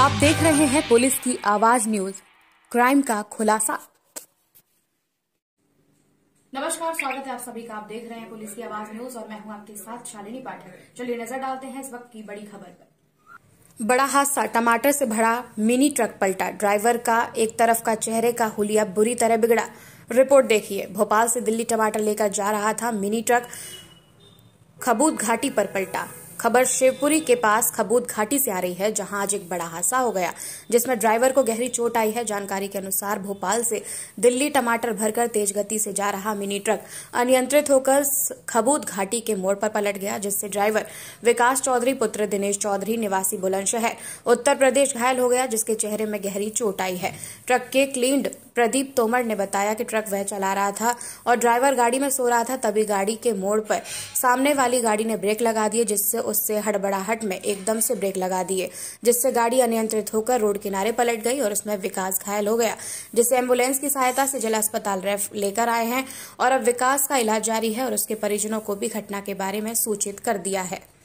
आप देख रहे हैं पुलिस की आवाज न्यूज क्राइम का खुलासा नमस्कार स्वागत है आप सभी का आप देख रहे हैं पुलिस की आवाज न्यूज और मैं हूं आपके साथ शालिनी पाठक चलिए नजर डालते हैं इस वक्त की बड़ी खबर पर बड़ा हादसा टमाटर से भरा मिनी ट्रक पलटा ड्राइवर का एक तरफ का चेहरे का हुलिया बुरी तरह बिगड़ा रिपोर्ट देखिए भोपाल से दिल्ली टमाटर लेकर जा रहा था मिनी ट्रक खबूत घाटी पर पलटा खबर शिवपुरी के पास खबूत घाटी से आ रही है जहां आज एक बड़ा हादसा हो गया जिसमें ड्राइवर को गहरी चोट आई है जानकारी के अनुसार भोपाल से दिल्ली टमाटर भरकर तेज गति से जा रहा मिनी ट्रक अनियंत्रित होकर खबूत घाटी के मोड़ पर पलट गया जिससे ड्राइवर विकास चौधरी पुत्र दिनेश चौधरी निवासी बुलंदशहर उत्तर प्रदेश घायल हो गया जिसके चेहरे में गहरी चोट आई है ट्रक के क्लीन्ड प्रदीप तोमर ने बताया कि ट्रक वह चला रहा था और ड्राइवर गाड़ी में सो रहा था तभी गाड़ी के मोड़ पर सामने वाली गाड़ी ने ब्रेक लगा दिए जिससे उससे हड़बड़ाहट में एकदम से ब्रेक लगा दिए जिससे गाड़ी अनियंत्रित होकर रोड किनारे पलट गई और उसमें विकास घायल हो गया जिसे एम्बुलेंस की सहायता से जिला अस्पताल रेफ लेकर आए हैं और अब विकास का इलाज जारी है और उसके परिजनों को भी घटना के बारे में सूचित कर दिया है